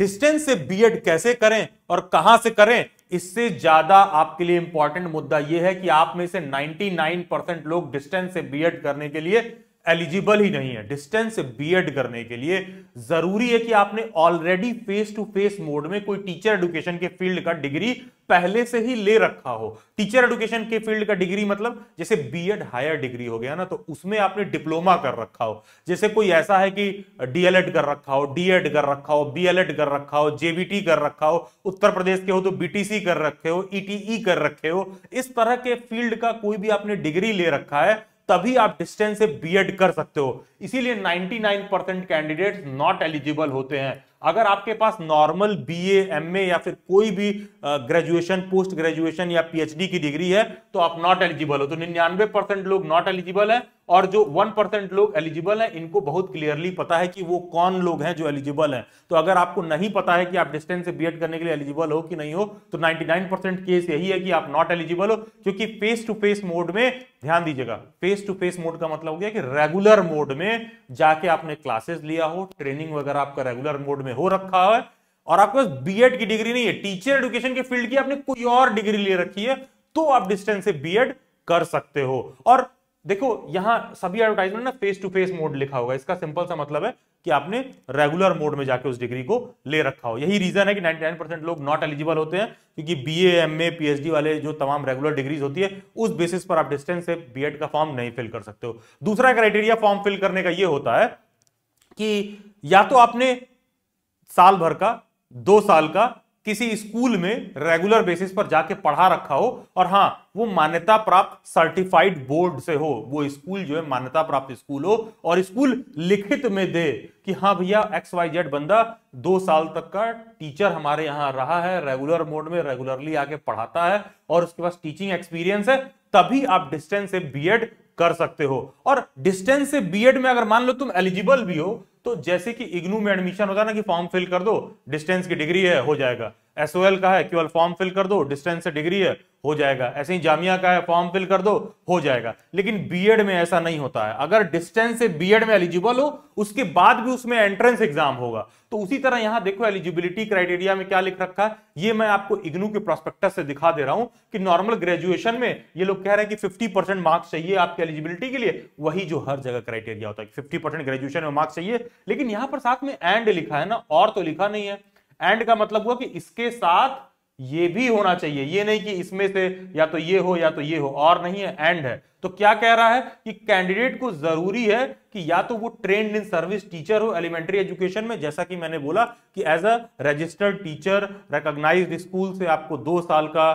distance से BEd कैसे करें और कहां से करें इससे ज्यादा आपके लिए इंपॉर्टेंट मुद्दा यह है कि आप में से 99 परसेंट लोग डिस्टेंस से बीएड करने के लिए एलिजिबल ही नहीं है डिस्टेंस से बीएड करने के लिए जरूरी है कि आपने already face to face mode में कोई टीचर एडुकेशन के फील्ड का डिग्री पहले से ही ले रखा हो टीचर एडुकेशन के फील्ड का डिग्री मतलब जैसे बीएड हायर डिग्री हो गया ना तो उसमें आपने डिप्लोमा कर रखा हो जैसे कोई ऐसा है कि डीएलएड कर रखा हो डीएड कर रखा हो बीएलएड कर रखा हो जेबीटी कर रखा हो उत्तर प्रदेश के हो तो बीटीसी कर रखे हो ईटीई e e कर रखे हो इस तरह के फील्ड का कोई भी आपने डिग्री ले रखा है तभी आप डिस्टेंस से बीएड कर सकते हो इसीलिए 99 परसेंट कैंडिडेट नॉट एलिजिबल होते हैं अगर आपके पास नॉर्मल बीए, एमए या फिर कोई भी ग्रेजुएशन पोस्ट ग्रेजुएशन या पीएचडी की डिग्री है तो आप नॉट एलिजिबल हो तो निन्यानवे परसेंट लोग नॉट एलिजिबल है और जो वन परसेंट लोग एलिजिबल हैं इनको बहुत क्लियरली पता है कि वो कौन लोग हैं जो एलिजिबल हैं तो अगर आपको नहीं पता है कि आप डिस्टेंस से बीएड करने के लिए एलिजिबल हो कि नहीं हो तो 99 परसेंट केस यही है कि आप नॉट एलिजिबल हो क्योंकि फेस टू फेस मोड में ध्यान दीजिएगा फेस टू फेस मोड का मतलब हो गया कि रेगुलर मोड में जाके आपने क्लासेस लिया हो ट्रेनिंग वगैरह आपका रेगुलर मोड में हो रखा है और आपके पास बी की डिग्री नहीं है टीचर एडुकेशन के फील्ड की आपने कोई और डिग्री ले रखी है तो आप डिस्टेंस से बी कर सकते हो और देखो यहां सभी एडवर्टाइजमेंट ना फेस टू फेस मोड लिखा होगा इसका सिंपल सा मतलब है कि आपने रेगुलर मोड में जाके उस डिग्री को ले रखा हो यही रीजन है कि 99 परसेंट लोग नॉट एलिजिबल होते हैं क्योंकि बी एम ए पीएचडी वाले जो तमाम रेगुलर डिग्रीज होती है उस बेसिस पर आप डिस्टेंस से बीएड का फॉर्म नहीं फिल कर सकते हो दूसरा क्राइटेरिया फॉर्म फिल करने का यह होता है कि या तो आपने साल भर का दो साल का किसी स्कूल में रेगुलर बेसिस पर जाके पढ़ा रखा हो और हाँ वो मान्यता प्राप्त सर्टिफाइड बोर्ड से हो वो स्कूल जो है मान्यता प्राप्त स्कूल हो और स्कूल लिखित में दे कि हाँ भैया एक्स वाई जेड बंदा दो साल तक का टीचर हमारे यहाँ रहा है रेगुलर मोड में रेगुलरली आके पढ़ाता है और उसके पास टीचिंग एक्सपीरियंस है तभी आप डिस्टेंस से बी कर सकते हो और डिस्टेंस से बी में अगर मान लो तुम एलिजिबल भी हो तो जैसे कि इग्नू में एडमिशन होता है ना कि फॉर्म फिल कर दो डिस्टेंस की डिग्री है हो जाएगा एसओएल का है केवल फॉर्म फिल कर दो डिस्टेंस से डिग्री है हो जाएगा ऐसे ही जामिया का है फॉर्म फिल कर दो हो जाएगा लेकिन बीएड में ऐसा नहीं होता है अगर डिस्टेंस से बीएड में एलिजिबल हो उसके बाद भी उसमें एंट्रेंस एग्जाम होगा तो उसी तरह यहां देखो एलिजिबिलिटी क्राइटेरिया में क्या लिख रखा है ये मैं आपको इग्नू के प्रोस्पेक्टस से दिखा दे रहा हूं कि नॉर्मल ग्रेजुएशन में ये लोग कह रहे हैं कि फिफ्टी मार्क्स चाहिए आपकी एलिजिबिलिटी के लिए वही जो हर जगह क्राइटेरिया होता है फिफ्टी परसेंट ग्रेजुएशन में मार्क्स चाहिए लेकिन यहां पर साथ में एंड लिखा है ना और तो लिखा नहीं है एंड का मतलब हुआ कि इसके साथ ये भी होना चाहिए ये नहीं कि इसमें से या तो ये हो या तो ये हो और नहीं है एंड है तो क्या कह रहा है कि कैंडिडेट को जरूरी है कि या तो वो ट्रेंड इन सर्विस टीचर हो एलिमेंट्री एजुकेशन में जैसा कि मैंने बोला कि as a registered teacher recognise school से आपको दो साल का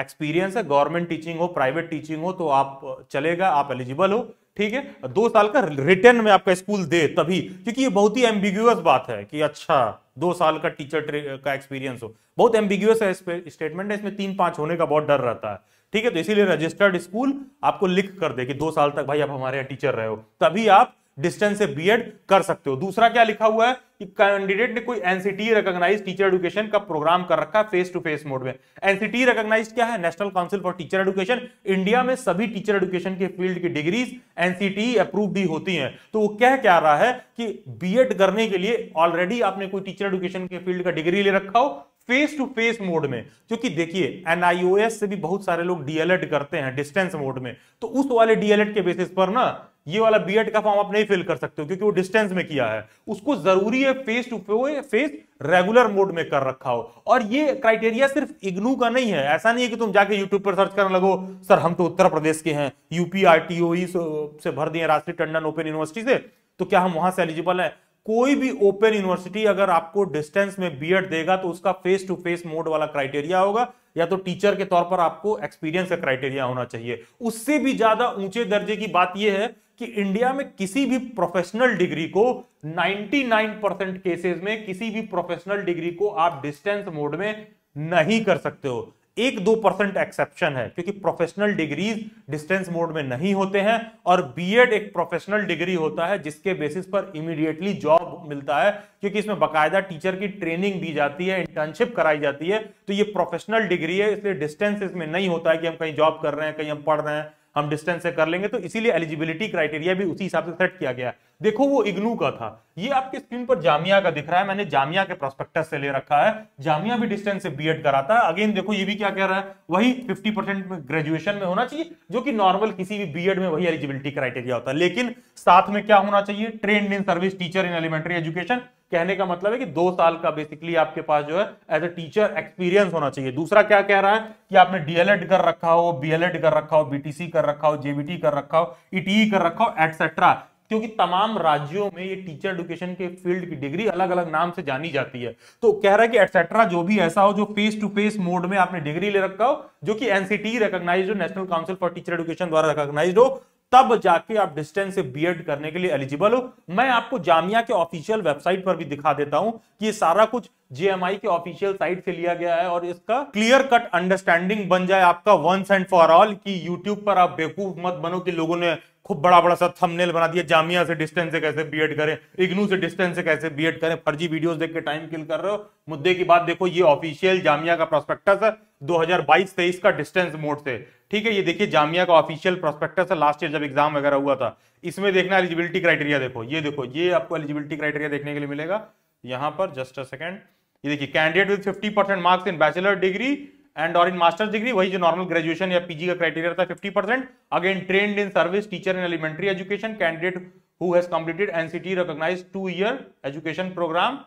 एक्सपीरियंस uh, है गवर्नमेंट टीचिंग हो प्राइवेट टीचिंग हो तो आप uh, चलेगा आप एलिजिबल हो ठीक है दो साल का रिटर्न में आपका स्कूल दे तभी क्योंकि ये बहुत ही एम्बिग्यूस बात है कि अच्छा दो साल का टीचर का एक्सपीरियंस हो बहुत एम्बिग्यूस है स्टेटमेंट है इसमें तीन पांच होने का बहुत डर रहता है ठीक है तो इसीलिए रजिस्टर्ड स्कूल आपको लिख कर दे कि दो साल तक भाई आप हमारे यहाँ टीचर रहे हो तभी आप डिस्टेंस से बीएड कर सकते हो दूसरा क्या लिखा हुआ है कि कैंडिडेट ने कोई एनसीटी रिकॉग्नाइज टीचर एडुकेशन का प्रोग्राम कर रखा है फेस टू फेस मोड में एनसीटी रिकॉग्नाइज क्या है national council for teacher education India में सभी टीचर एडुकेशन के फील्ड की डिग्रीज एनसीटी अप्रूव भी होती है तो वो कह क्या रहा है कि बी करने के लिए ऑलरेडी आपने कोई टीचर एडुकेशन के फील्ड का डिग्री ले रखा हो फेस टू फेस मोड में क्योंकि देखिए एनआईओएस से भी बहुत सारे लोग डीएलएड करते हैं डिस्टेंस मोड में तो उस वाले डीएलएड के बेसिस पर ना ये वाला बी का फॉर्म आप नहीं फिल कर सकते हो क्योंकि वो डिस्टेंस में किया है उसको जरूरी है face to face regular mode में कर रखा हो और ये क्राइटेरिया सिर्फ इग्नू का नहीं है ऐसा नहीं है कि तुम जाके यूट्यूब पर सर्च करने लगो सर हम तो उत्तर प्रदेश के हैं यूपी आर से भर दिए राष्ट्रीय टंडन ओपन यूनिवर्सिटी से तो क्या हम वहां से एलिजिबल है कोई भी ओपन यूनिवर्सिटी अगर आपको डिस्टेंस में बी देगा तो उसका फेस टू फेस मोड वाला क्राइटेरिया होगा या तो टीचर के तौर पर आपको एक्सपीरियंस का क्राइटेरिया होना चाहिए उससे भी ज्यादा ऊंचे दर्जे की बात यह है कि इंडिया में किसी भी प्रोफेशनल डिग्री को 99 परसेंट केसेस में किसी भी प्रोफेशनल डिग्री को आप डिस्टेंस मोड में नहीं कर सकते हो एक दो परसेंट एक्सेप्शन है क्योंकि प्रोफेशनल डिग्रीज डिस्टेंस मोड में नहीं होते हैं और बीएड एक प्रोफेशनल डिग्री होता है जिसके बेसिस पर इमीडिएटली जॉब मिलता है क्योंकि इसमें बकायदा टीचर की ट्रेनिंग दी जाती है इंटर्नशिप कराई जाती है तो ये प्रोफेशनल डिग्री है इसलिए डिस्टेंस इसमें नहीं होता है कि हम कहीं जॉब कर रहे हैं कहीं हम पढ़ रहे हैं हम डिस्टेंस से कर लेंगे तो इसीलिए एलिजिबिलिटी क्राइटेरिया भी उसी हिसाब से सेट किया गया देखो वो इग्नू का था ये आपके स्क्रीन पर जामिया का दिख रहा है मैंने जामिया के प्रोस्पेक्टस से ले रखा है जामिया भी डिस्टेंस से बीएड कराता है अगेन देखो ये भी क्या कह रहा है वही 50 परसेंट ग्रेजुएशन में होना चाहिए जो कि नॉर्मल किसी भी बीएड में वही एलिजिबिलिटी क्राइटेरिया होता है लेकिन साथ में क्या होना चाहिए trained in service teacher in elementary education कहने का मतलब है कि दो साल का बेसिकली आपके पास जो है एज ए टीचर एक्सपीरियंस होना चाहिए दूसरा क्या कह रहा है कि आपने डीएलएड कर रखा हो बीएलएड कर रखा हो बीटीसी कर रखा हो जेबीटी कर रखा हो ईटीई e e कर रखा हो एटसेट्रा क्योंकि तमाम राज्यों में ये टीचर एडुकेशन के फील्ड की डिग्री अलग अलग नाम से जानी जाती है तो कह रहा है कि एटसेट्रा जो भी ऐसा हो जो फेस टू फेस मोड में आपने डिग्री ले रखा हो जो कि एनसीटी रिकॉग्नाइज e हो national council for teacher education द्वारा रिकॉग्नाइज हो तब जाके आप डिस्टेंस से बीएड करने के लिए एलिजिबल हो मैं आपको जामिया के ऑफिशियल वेबसाइट पर भी दिखा देता हूं कि ये सारा कुछ जीएमआई के ऑफिशियल साइट से लिया गया है और इसका क्लियर कट अंडरस्टैंडिंग बन जाए आपका वंस एंड फॉर ऑल कि यूट्यूब पर आप बेवकूफ मत बनो कि लोगों ने खूब बड़ा बड़ा सा थंबनेल बना दिया जामिया से डिस्टेंस से कैसे बीएड करें इग्नू से डिस्टेंस से कैसे बीएड करें फर्जी वीडियोस देख के टाइम किल कर रहे हो मुद्दे की बात देखो ये ऑफिशियल जामिया का प्रोस्पेक्टस है 2022 हजार का डिस्टेंस मोड से ठीक है ये देखिए जामिया का ऑफिशियल प्रोस्पेक्टस है लास्ट ईयर जब एग्जाम वगैरह हुआ था इसमें देखना एलिजिबिलिटी क्राइटेरिया देखो ये देखो ये आपको एलिजिबिलिटी क्राइटेरिया देखने के लिए मिलेगा यहाँ पर जस्ट अ सेकेंड ये देखिए candidate with 50 percent marks in bachelor degree and और इन मास्टर्स डिग्री वही जो नॉर्मल ग्रेजुएशन या पीजी का क्राइटेरिया था fifty percent again trained in service teacher in elementary education candidate who has completed NCT recognise two year education programme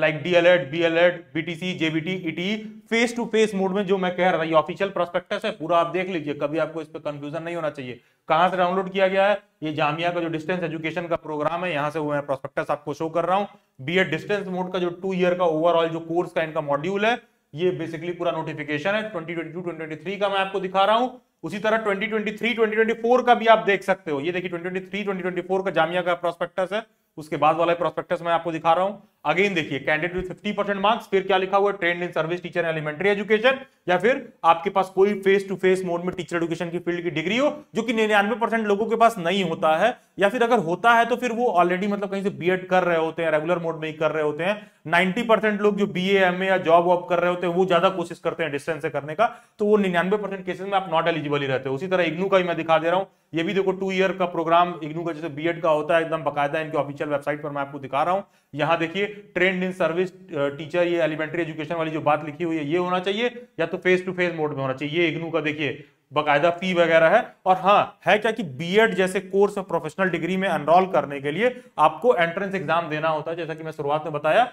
like D Ed B ElEd BTC JBT ET face to face mode में जो मैं कह रहा था ये official prospectus है पूरा आप देख लीजिए कभी आपको इस पर कंफ्यूजन नहीं होना चाहिए कहां से डाउनलोड किया गया है ये जामिया का जो डिस्टेंस एजुकेशन का प्रोग्राम है यहाँ से मैं प्रोस्पेक्टस आपको शो कर रहा हूँ बी एड डिस्टेंस मोड का जो टू ईयर का ओवरऑल जो कोर्स का इनका मॉड्यूल है ये बेसिकली पूरा नोटिफिकेशन है ट्वेंटी ट्वेंटी का मैं आपको दिखा रहा हूँ उसी तरह 2023, 2024 का भी आप देख सकते हो ये देखिए 2023, 2024 का जामिया का प्रोस्पेक्टस है उसके बाद वाले प्रोस्पेक्टस मैं आपको दिखा रहा हूं अगेन देखिए कैंडिडेट विद 50 परसेंट मार्क्स फिर क्या लिखा हुआ है trained in service teacher elementary education या फिर आपके पास कोई फेस टू फेस मोड में टीचर एजुकेशन की फील्ड की डिग्री हो जो कि निन्यानवे परसेंट लोगों के पास नहीं होता है या फिर अगर होता है तो फिर वो ऑलरेडी मतलब कहीं से बी कर रहे होते हैं रेगुलर मोड में ही कर रहे होते हैं नाइन्टी परसेंट लोग जो बी एम या जॉब वॉब कर रहे होते हैं वो ज्यादा कोशिश करते हैं डिस्टेंस से करने का तो वो निन्यानवे परसेंट केसेस में आप नॉट एलिजिबल ही रहते हो उसी तरह इग्नू का ही मैं दिखा दे रहा हूँ ये भी देखो टू ईयर का प्रोग्राम इग्नू का जैसे बीएड का होता है एकदम बकायदा इनके ऑफिशियल वेबसाइट पर मैं आपको दिखा रहा हूँ यहाँ देखिए ट्रेंड इन सर्विस टीचर ये एलिमेंट्री एजुकेशन वाली जो बात लिखी हुई है ये होना चाहिए या तो फेस टू फेस मोड में होना चाहिए ये इग्नू का देखिए बाकायदा फी वगैरह है और हाँ है क्या कि बीएड जैसे कोर्स और प्रोफेशनल डिग्री में एनरोल करने के लिए आपको एंट्रेंस एग्जाम देना होता है जैसा कि मैं शुरुआत में बताया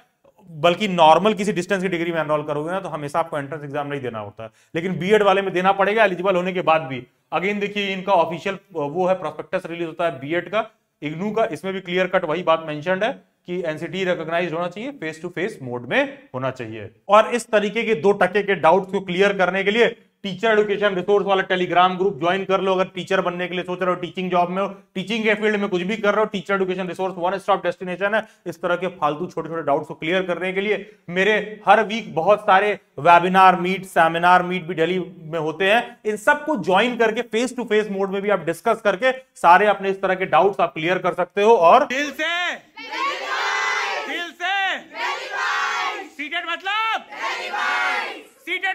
बल्कि नॉर्मल किसी डिस्टेंस की डिग्री में एनरोल करोगे ना तो हमेशा आपको एंट्रेंस एग्जाम नहीं देना होता है लेकिन बीएड वाले में देना पड़ेगा एलिजिबल होने के बाद भी अगेन देखिए इनका ऑफिशियल वो है प्रोस्पेक्टस रिलीज होता है बीएड e का इग्नू का इसमें भी क्लियर कट वही बात मेंशन है कि एनसीटी रिकॉग्नाइज होना चाहिए फेस टू फेस मोड में होना चाहिए और इस तरीके के दो टके के डाउट को क्लियर करने के लिए टीचर एडुकेशन रिसोर्स वाला टेलीग्राम ग्रुप ज्वाइन कर लो अगर टीचर बनने के लिए सोच रहे हो टीचिंग जॉब में हो टीचिंग के फील्ड में कुछ भी कर रहे हो teacher education resource one stop destination है इस तरह के फालतू छोटे छोटे डाउट्स को क्लियर करने के लिए मेरे हर वीक बहुत सारे वेबिनार मीट सेमिनार मीट भी डेली में होते हैं इन सबको ज्वाइन करके फेस टू फेस मोड में भी आप डिस्कस करके सारे अपने इस तरह के डाउट्स आप क्लियर कर सकते हो और दिल से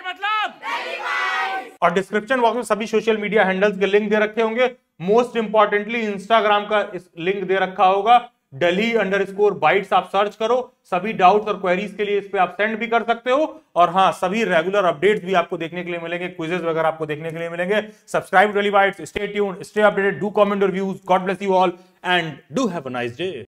मतलब और डिस्क्रिप्शन बॉक्स में सभी सोशल मीडिया हैंडल्स के लिंक दे रखे होंगे मोस्ट इंपॉर्टेंटली इंस्टाग्राम का लिंक दे रखा होगा डेली अंडर स्कोर बाइट्स आप सर्च करो सभी डाउट्स और क्वेरीज के लिए इस पर आप सेंड भी कर सकते हो और हाँ सभी रेगुलर अपडेट्स भी आपको देखने के लिए मिलेंगे क्विजेस वगैरह आपको देखने के लिए मिलेंगे subscribe daily bytes stay tune stay updated do comment और views god bless you all and do have a nice day